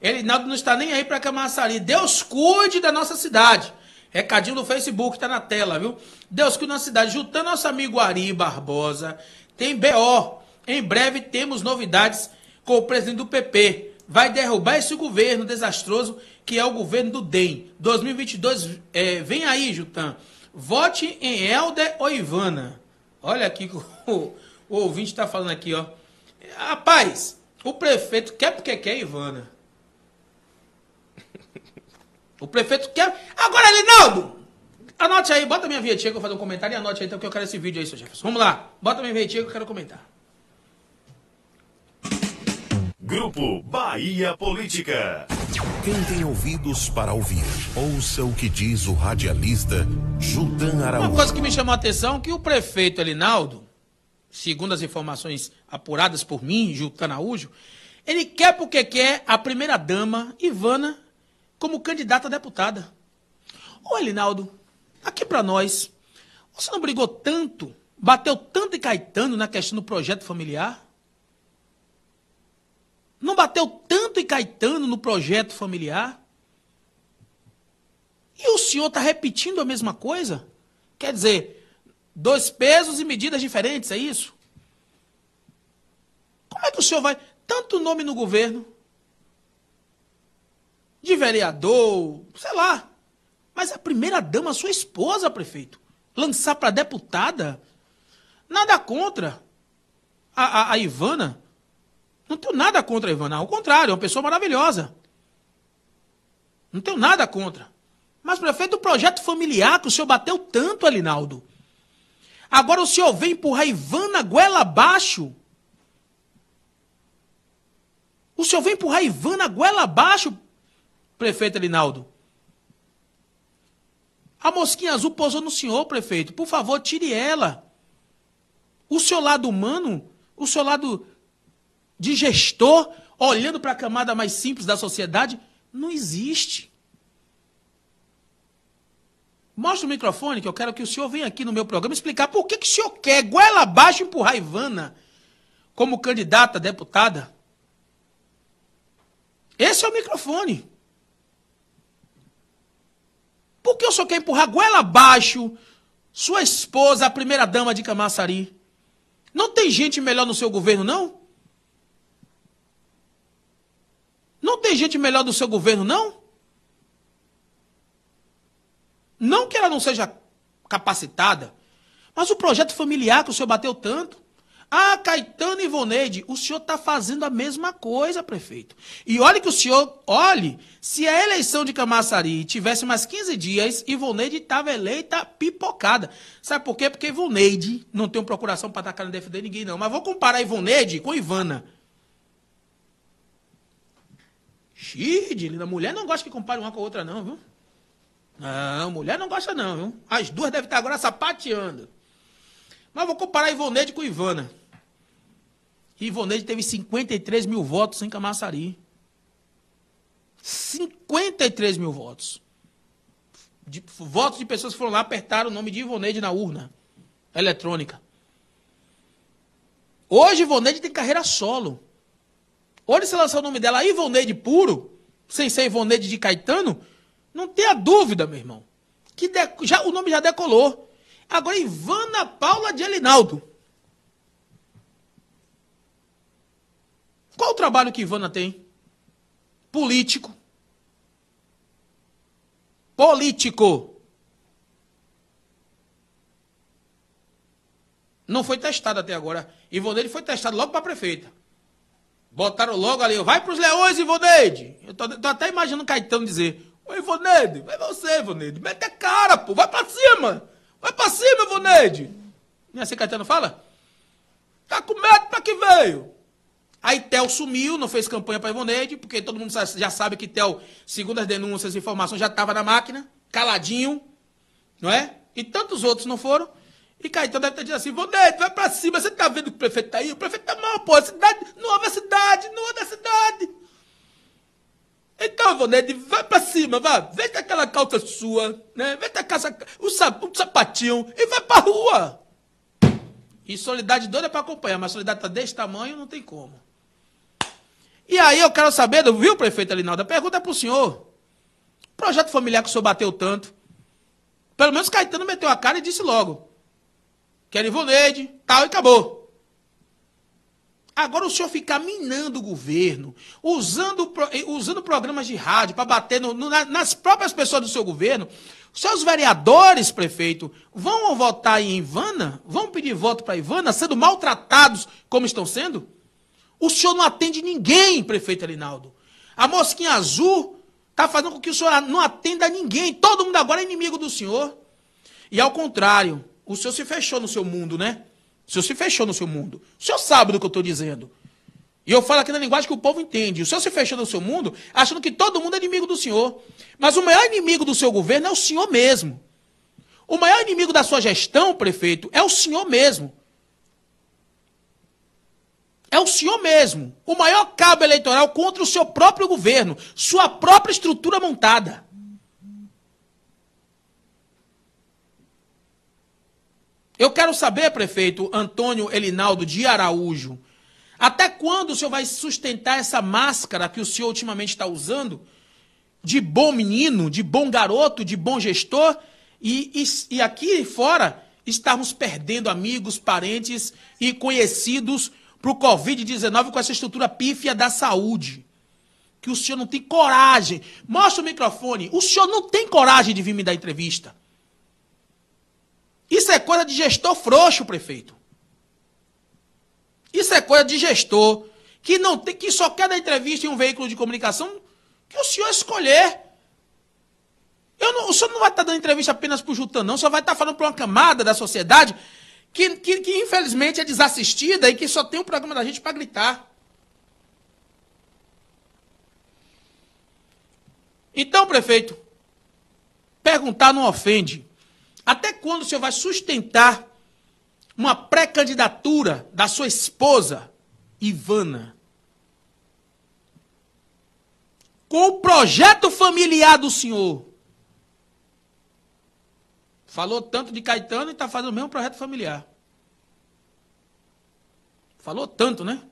Ele não está nem aí para Camaçari. Deus cuide da nossa cidade. Recadinho do Facebook, tá na tela, viu? Deus cuide da nossa cidade. Juntando nosso amigo Ari Barbosa. Tem BO. Em breve temos novidades com o presidente do PP. Vai derrubar esse governo desastroso que é o governo do DEM. 2022, é, vem aí, Jutan. Vote em Helder ou Ivana. Olha aqui que o, o ouvinte está falando aqui, ó. Rapaz, o prefeito quer porque quer Ivana. O prefeito quer. Agora, Linaldo! Anote aí, bota minha vinheta que eu vou fazer um comentário e anote aí então que eu quero esse vídeo aí, seu Jefferson. Vamos lá, bota minha vinheta que eu quero comentar. Grupo Bahia Política. Quem tem ouvidos para ouvir, ouça o que diz o radialista Judan Araújo. Uma coisa que me chamou a atenção é que o prefeito Elinaldo, segundo as informações apuradas por mim, Judan Araújo, ele quer porque quer a primeira-dama, Ivana como candidata a deputada. Ô, Elinaldo, aqui para nós, você não brigou tanto, bateu tanto em Caetano na questão do projeto familiar? Não bateu tanto em Caetano no projeto familiar? E o senhor está repetindo a mesma coisa? Quer dizer, dois pesos e medidas diferentes, é isso? Como é que o senhor vai? Tanto nome no governo, de vereador, sei lá. Mas a primeira-dama, sua esposa, prefeito, lançar para deputada, nada contra a, a, a Ivana. Não tenho nada contra a Ivana, ao contrário, é uma pessoa maravilhosa. Não tenho nada contra. Mas, prefeito, o projeto familiar que o senhor bateu tanto, Alinaldo. Agora o senhor vem empurrar Ivana goela abaixo. O senhor vem empurrar Ivana goela abaixo prefeito Elinaldo. A mosquinha azul pousou no senhor, prefeito. Por favor, tire ela. O seu lado humano, o seu lado de gestor, olhando para a camada mais simples da sociedade, não existe. Mostra o microfone que eu quero que o senhor venha aqui no meu programa explicar por que, que o senhor quer goela abaixo empurrar Ivana como candidata a deputada. Esse é o microfone. Por que o senhor quer empurrar goela abaixo sua esposa, a primeira-dama de Camaçari? Não tem gente melhor no seu governo, não? Não tem gente melhor do seu governo, não? Não que ela não seja capacitada, mas o projeto familiar que o senhor bateu tanto. Ah, Caetano e Ivoneide, o senhor está fazendo a mesma coisa, prefeito. E olhe que o senhor, olhe, se a eleição de Camaçari tivesse mais 15 dias, Ivoneide estava eleita pipocada. Sabe por quê? Porque Ivoneide, não tem procuração para atacar e defender ninguém não, mas vou comparar Ivoneide com Ivana. Xide, linda, mulher não gosta que compare uma com a outra não, viu? Não, mulher não gosta não, viu? As duas devem estar agora sapateando. Mas vou comparar Ivoneide com Ivana. Ivoneide teve 53 mil votos em Camaçari. 53 mil votos. De, votos de pessoas que foram lá apertar o nome de Ivoneide na urna eletrônica. Hoje Ivoneide tem carreira solo. Hoje se lançar o nome dela Ivoneide puro, sem ser Ivoneide de Caetano, não tenha dúvida, meu irmão. Que de, já, o nome já decolou. Agora Ivana Paula de Elinaldo. trabalho que Ivana tem? Político. Político. Não foi testado até agora. Ivoneide foi testado logo para prefeita. Botaram logo ali, vai para os leões, Ivoneide. Eu tô, tô até imaginando o Caetano dizer, ô Ivoneide, vai você, Ivoneide, mete a cara, pô, vai para cima. Vai para cima, Ivoneide. Não é assim que Caetano fala? Tá com medo para que veio. Aí Tel sumiu, não fez campanha para Ivoneide, porque todo mundo já sabe que Tel, segundo as denúncias e informações, já estava na máquina, caladinho, não é? E tantos outros não foram. E Caetano deve estar dizendo assim, Ivoneide, vai para cima, você tá vendo que o prefeito tá aí? O prefeito tá mal, pô, a cidade, nova, cidade, nova, cidade. Então, Ivoneide, vai para cima, vá, veste aquela calça sua, né? Veste a casa, o, sap, o sapatinho e vai para rua. E solidariedade doida para acompanhar, mas solidariedade tá desse tamanho, não tem como. E aí eu quero saber, viu, prefeito Alinaldo? A pergunta é para o senhor. Projeto familiar que o senhor bateu tanto. Pelo menos Caetano meteu a cara e disse logo. Que era Ivoneide, tal, e acabou. Agora o senhor ficar minando o governo, usando, eh, usando programas de rádio para bater no, no, nas próprias pessoas do seu governo, seus vereadores, prefeito, vão votar em Ivana? Vão pedir voto para Ivana, sendo maltratados como estão sendo? O senhor não atende ninguém, prefeito Arinaldo. A mosquinha azul está fazendo com que o senhor não atenda ninguém. Todo mundo agora é inimigo do senhor. E ao contrário, o senhor se fechou no seu mundo, né? O senhor se fechou no seu mundo. O senhor sabe do que eu estou dizendo. E eu falo aqui na linguagem que o povo entende. O senhor se fechou no seu mundo achando que todo mundo é inimigo do senhor. Mas o maior inimigo do seu governo é o senhor mesmo. O maior inimigo da sua gestão, prefeito, é o senhor mesmo o senhor mesmo, o maior cabo eleitoral contra o seu próprio governo, sua própria estrutura montada. Eu quero saber, prefeito Antônio Elinaldo de Araújo, até quando o senhor vai sustentar essa máscara que o senhor ultimamente está usando de bom menino, de bom garoto, de bom gestor e, e, e aqui fora estarmos perdendo amigos, parentes e conhecidos para o Covid-19 com essa estrutura pífia da saúde. Que o senhor não tem coragem. Mostra o microfone. O senhor não tem coragem de vir me dar entrevista. Isso é coisa de gestor frouxo, prefeito. Isso é coisa de gestor que não tem, que só quer dar entrevista em um veículo de comunicação que o senhor escolher. Eu não, o senhor não vai estar tá dando entrevista apenas para o Jutan, não. O senhor vai estar tá falando para uma camada da sociedade que, que, que infelizmente é desassistida e que só tem o um programa da gente para gritar. Então, prefeito, perguntar não ofende. Até quando o senhor vai sustentar uma pré-candidatura da sua esposa, Ivana? Com o projeto familiar do senhor, Falou tanto de Caetano e está fazendo o mesmo projeto familiar. Falou tanto, né?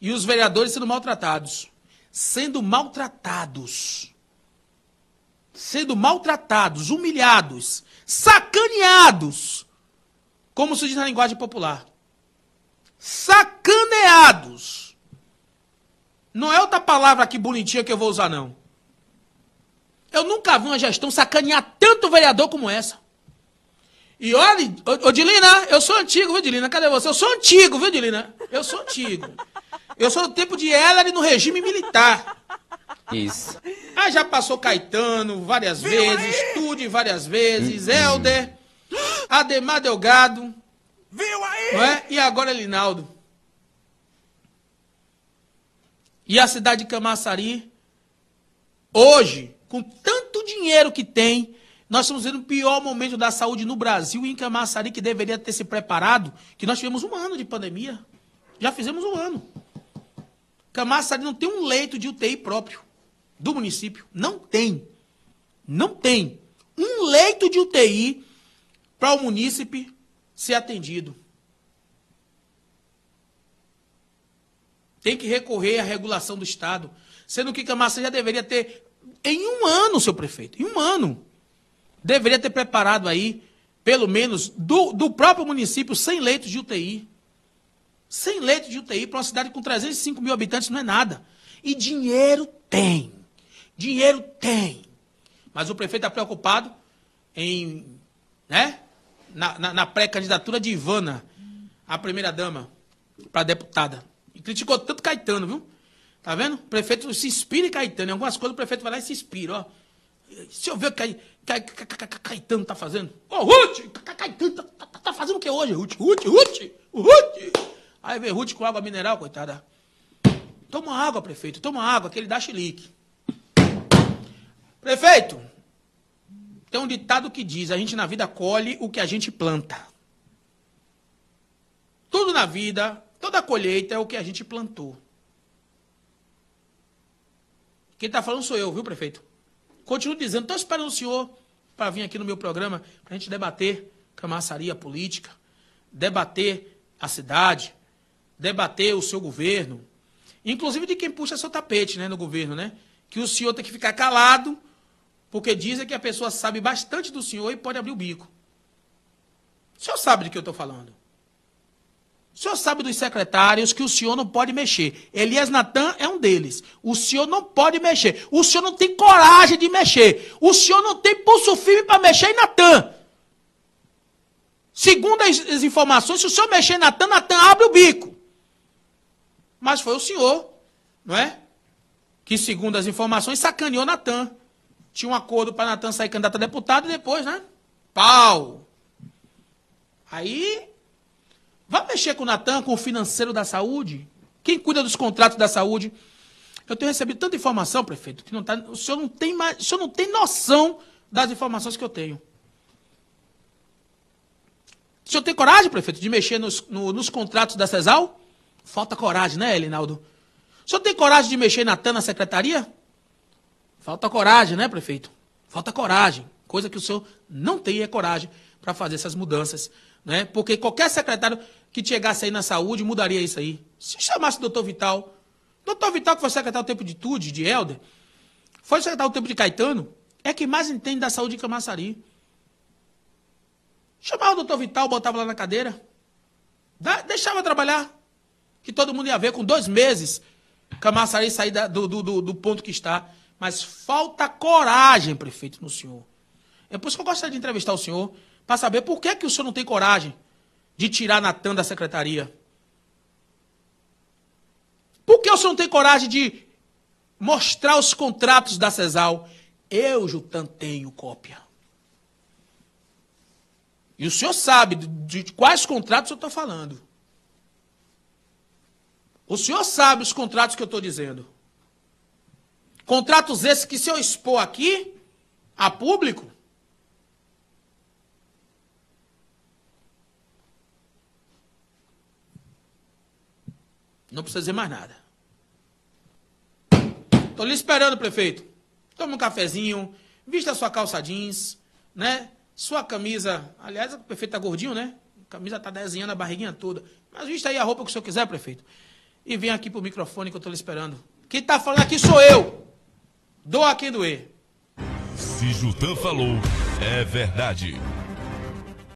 E os vereadores sendo maltratados. Sendo maltratados. Sendo maltratados, humilhados, sacaneados. Como se diz na linguagem popular. Sacaneados. Não é outra palavra aqui bonitinha que eu vou usar, não. Eu nunca vi uma gestão sacanear tanto vereador como essa. E olha, Odilina, eu sou antigo, viu, Odilina? Cadê você? Eu sou antigo, viu, Odilina? Eu sou antigo. Eu sou do tempo de Hillary no regime militar. Isso. Ah, já passou Caetano várias Viu vezes, aí? Tude várias vezes, uhum. Ademar Delgado. Viu aí? Não é? E agora é Linaldo. E a cidade de Camaçari, hoje, com tanto dinheiro que tem, nós estamos vendo o pior momento da saúde no Brasil e em Camaçari, que deveria ter se preparado, que nós tivemos um ano de pandemia. Já fizemos um ano. Camaçari não tem um leito de UTI próprio do município. Não tem. Não tem. Um leito de UTI para o munícipe ser atendido. Tem que recorrer à regulação do Estado. Sendo que Camaçari já deveria ter em um ano, seu prefeito, em um ano. Deveria ter preparado aí, pelo menos, do, do próprio município, 100 leitos de UTI. 100 leitos de UTI para uma cidade com 305 mil habitantes não é nada. E dinheiro tem. Dinheiro tem. Mas o prefeito está preocupado em, né? Na, na, na pré-candidatura de Ivana, a primeira dama, para deputada. E criticou tanto Caetano, viu? Tá vendo? O prefeito se inspira em Caetano. Em algumas coisas o prefeito vai lá e se inspira, ó. Se eu ver o que Caetano tá fazendo. Ô, Ruth! Caetano tá, tá, tá, tá fazendo o que hoje, Ruth? Ruth, Ruth! Ruth! Aí vem Ruth com água mineral, coitada. Toma água, prefeito, toma água, que ele dá chilique. Prefeito, tem um ditado que diz: a gente na vida colhe o que a gente planta. Tudo na vida, toda colheita é o que a gente plantou. Quem está falando sou eu, viu, prefeito? Continuo dizendo, estou esperando o senhor para vir aqui no meu programa para a gente debater camassaria política, debater a cidade, debater o seu governo, inclusive de quem puxa seu tapete né, no governo, né? Que o senhor tem que ficar calado, porque dizem que a pessoa sabe bastante do senhor e pode abrir o bico. O senhor sabe de que eu estou falando. O senhor sabe dos secretários que o senhor não pode mexer. Elias Natan é um deles. O senhor não pode mexer. O senhor não tem coragem de mexer. O senhor não tem pulso firme para mexer em Natan. Segundo as, as, informações, se o senhor mexer em Natan, Natan abre o bico. Mas foi o senhor, não é? Que, segundo as informações, sacaneou Natan. Tinha um acordo para Natan sair candidato a deputado e depois, né? Pau! Aí Vai mexer com o Natan, com o financeiro da saúde? Quem cuida dos contratos da saúde? Eu tenho recebido tanta informação, prefeito, que não tá, o, senhor não tem mais, o senhor não tem noção das informações que eu tenho. O senhor tem coragem, prefeito, de mexer nos, no, nos contratos da CESAL? Falta coragem, né, Elinaldo? O senhor tem coragem de mexer na TAN na secretaria? Falta coragem, né, prefeito? Falta coragem. Coisa que o senhor não tem é coragem para fazer essas mudanças. Né? Porque qualquer secretário que chegasse aí na saúde mudaria isso aí. Se chamasse o doutor Vital. Doutor Vital, que foi secretário do tempo de Tude, de Helder, foi secretário do tempo de Caetano, é quem mais entende da saúde de Camaçari. Chamava o doutor Vital, botava lá na cadeira. deixava trabalhar. Que todo mundo ia ver. Com dois meses, Camaçari sair do, do, do, do ponto que está. Mas falta coragem, prefeito, no senhor. É por isso que eu gostaria de entrevistar o senhor para saber por que, que o senhor não tem coragem de tirar Natan da secretaria. Por que o senhor não tem coragem de mostrar os contratos da CESAL? Eu, Jutan, tenho cópia. E o senhor sabe de, de quais contratos eu estou falando. O senhor sabe os contratos que eu estou dizendo. Contratos esses que, se eu expor aqui, a público, Não precisa dizer mais nada. Estou lhe esperando, prefeito. Toma um cafezinho, vista sua calça jeans, né? Sua camisa. Aliás, o prefeito tá gordinho, né? A camisa tá desenhando a barriguinha toda. Mas vista aí a roupa que o senhor quiser, prefeito. E vem aqui pro microfone que eu estou lhe esperando. Quem tá falando aqui sou eu. Doa quem doer. Se Jutan falou, é verdade.